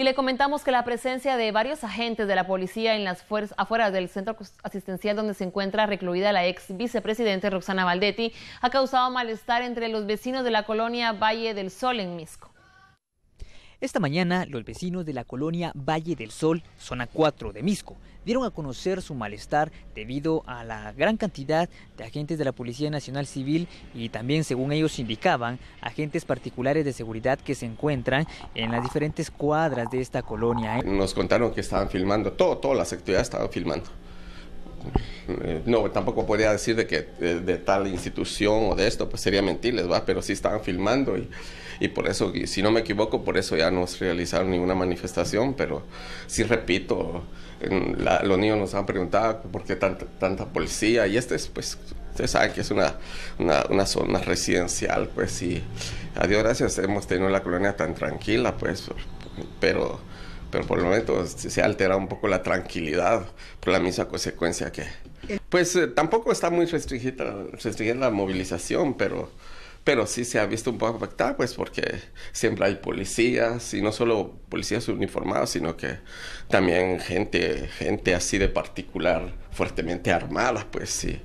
Y le comentamos que la presencia de varios agentes de la policía en las afuera del centro asistencial donde se encuentra recluida la ex vicepresidente Roxana Valdetti ha causado malestar entre los vecinos de la colonia Valle del Sol en Misco. Esta mañana, los vecinos de la colonia Valle del Sol, zona 4 de Misco, dieron a conocer su malestar debido a la gran cantidad de agentes de la Policía Nacional Civil y también, según ellos indicaban, agentes particulares de seguridad que se encuentran en las diferentes cuadras de esta colonia. ¿eh? Nos contaron que estaban filmando, todo, todas las actividades estaban filmando. Eh, no, tampoco podría decir de que eh, de, tal institución o de esto, pues sería mentirles, ¿va? Pero sí estaban filmando y, y por eso, si no me equivoco, por eso ya no se realizaron ninguna manifestación, pero sí repito, los niños nos han preguntado por qué tanta, policía y este es, pues, ustedes saben que es una, una zona residencial, pues, sí a Dios gracias hemos tenido la colonia tan tranquila, pues, pero pero por el momento se ha alterado un poco la tranquilidad por la misma consecuencia que... Pues eh, tampoco está muy restringida la movilización, pero pero sí se ha visto un poco afectada, pues porque siempre hay policías, y no solo policías uniformados, sino que también gente, gente así de particular, fuertemente armada, pues sí.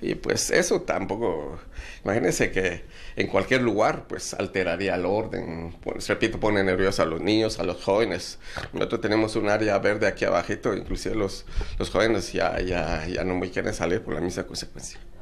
Y pues eso tampoco, imagínense que en cualquier lugar pues alteraría el orden, pues, repito, pone nerviosos a los niños, a los jóvenes. Nosotros tenemos un área verde aquí abajito, inclusive los, jóvenes ya, ya, ya no muy quieren salir por la misma consecuencia.